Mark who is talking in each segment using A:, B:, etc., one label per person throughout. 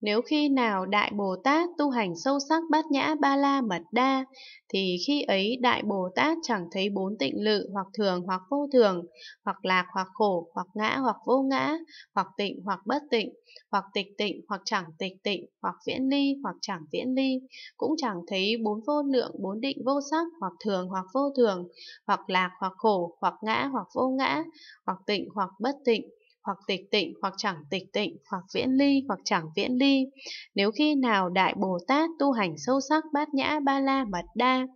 A: Nếu khi nào Đại Bồ Tát tu hành sâu sắc bát nhã ba la mật đa, thì khi ấy Đại Bồ Tát chẳng thấy bốn tịnh lự hoặc thường hoặc vô thường, hoặc lạc hoặc khổ, hoặc ngã hoặc vô ngã, hoặc tịnh hoặc bất tịnh, hoặc tịch tịnh hoặc chẳng tịch tịnh, hoặc viễn ly hoặc chẳng viễn ly, cũng chẳng thấy bốn vô lượng, bốn định vô sắc, hoặc thường hoặc vô thường, hoặc lạc hoặc khổ, hoặc ngã hoặc vô ngã, hoặc tịnh hoặc bất tịnh, hoặc tịch tịnh, hoặc chẳng tịch tịnh, hoặc viễn ly, hoặc chẳng viễn ly. Nếu khi nào Đại Bồ Tát tu hành sâu sắc bát nhã ba la mật đa,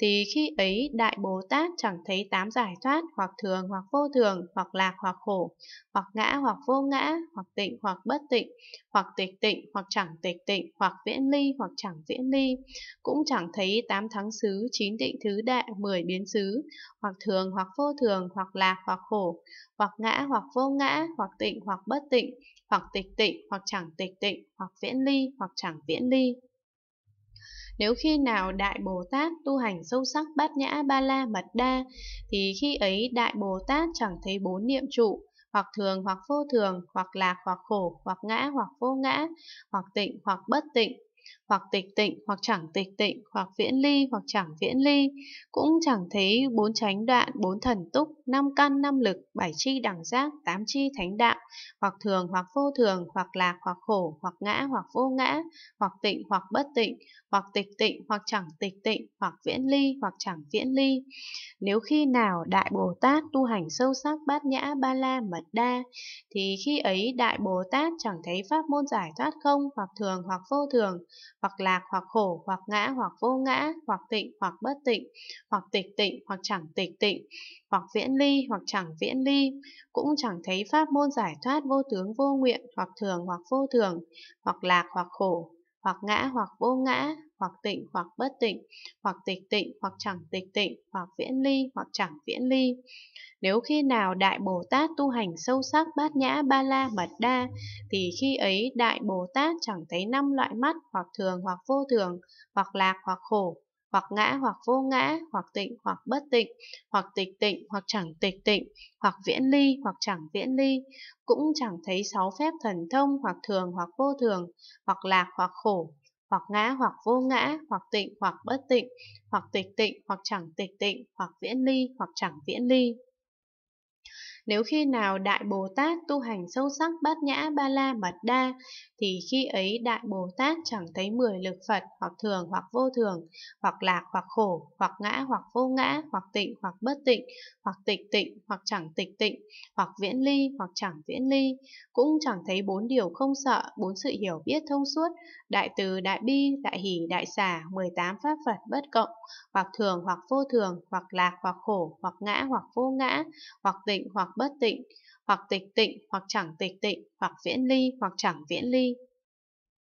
A: thì khi ấy Đại Bồ Tát chẳng thấy tám giải thoát, hoặc thường, hoặc vô thường, hoặc lạc, hoặc khổ, hoặc ngã, hoặc vô ngã, hoặc tịnh, hoặc bất tịnh, hoặc tịch tịnh, hoặc chẳng tịch tịnh, hoặc viễn ly, hoặc chẳng viễn ly. Cũng chẳng thấy tám thắng xứ, chín định thứ đại, mười biến xứ, hoặc thường, hoặc vô thường, hoặc lạc, hoặc khổ, hoặc ngã, hoặc vô ngã, hoặc tịnh hoặc bất tịnh, hoặc tịch tịnh hoặc chẳng tịch tịnh, hoặc viễn ly hoặc chẳng viễn ly. Nếu khi nào Đại Bồ Tát tu hành sâu sắc bát nhã ba la mật đa, thì khi ấy Đại Bồ Tát chẳng thấy bốn niệm trụ, hoặc thường hoặc vô thường, hoặc lạc hoặc khổ, hoặc ngã hoặc vô ngã, hoặc tịnh hoặc bất tịnh, hoặc tịch tịnh, hoặc chẳng tịch tịnh, hoặc viễn ly, hoặc chẳng viễn ly, cũng chẳng thấy bốn chánh đoạn, bốn thần túc, năm căn, năm lực, bảy chi đẳng giác, tám chi thánh đạo, hoặc thường, hoặc vô thường, hoặc lạc, hoặc khổ, hoặc ngã, hoặc vô ngã, hoặc tịnh, hoặc bất tịnh, hoặc tịch tịnh, hoặc chẳng tịch tịnh, hoặc viễn ly, hoặc chẳng viễn ly. Nếu khi nào Đại Bồ Tát tu hành sâu sắc bát nhã ba la mật đa, thì khi ấy Đại Bồ Tát chẳng thấy pháp môn giải thoát không, hoặc thường, hoặc vô thường, hoặc lạc, hoặc khổ, hoặc ngã, hoặc vô ngã, hoặc tịnh, hoặc bất tịnh, hoặc tịch tịnh, hoặc chẳng tịch tịnh, hoặc viễn ly, hoặc chẳng viễn ly, cũng chẳng thấy pháp môn giải thoát vô tướng vô nguyện, hoặc thường, hoặc vô thường, hoặc lạc, hoặc khổ, hoặc ngã, hoặc vô ngã, hoặc tịnh, hoặc bất tịnh, hoặc tịch tịnh, hoặc chẳng tịch tịnh, hoặc viễn ly, hoặc chẳng viễn ly. Nếu khi nào Đại Bồ Tát tu hành sâu sắc bát nhã ba la mật đa, thì khi ấy Đại Bồ Tát chẳng thấy năm loại mắt hoặc thường hoặc vô thường, hoặc lạc hoặc khổ, hoặc ngã hoặc vô ngã, hoặc tịnh hoặc bất tịnh, hoặc tịch tịnh hoặc chẳng tịch tịnh, hoặc viễn ly hoặc chẳng viễn ly, cũng chẳng thấy sáu phép thần thông hoặc thường hoặc vô thường, hoặc lạc hoặc khổ, hoặc ngã hoặc vô ngã, hoặc tịnh hoặc bất tịnh, hoặc tịch tịnh hoặc chẳng tịch tịnh, hoặc viễn ly hoặc chẳng viễn ly. Nếu khi nào Đại Bồ Tát tu hành sâu sắc bát nhã ba la mật đa, thì khi ấy Đại Bồ Tát chẳng thấy mười lực Phật hoặc thường hoặc vô thường, hoặc lạc hoặc khổ, hoặc ngã hoặc vô ngã, hoặc tịnh hoặc bất tịnh, hoặc tịch tịnh hoặc chẳng tịch tịnh, hoặc viễn ly hoặc chẳng viễn ly, cũng chẳng thấy bốn điều không sợ, bốn sự hiểu biết thông suốt, đại từ, đại bi, đại hỷ, đại xả, 18 pháp Phật bất cộng, hoặc thường hoặc vô thường, hoặc lạc hoặc khổ, hoặc ngã hoặc vô ngã, hoặc tịnh hoặc bất tịnh, hoặc tịch tịnh, hoặc chẳng tịch tịnh, hoặc viễn ly, hoặc chẳng viễn ly.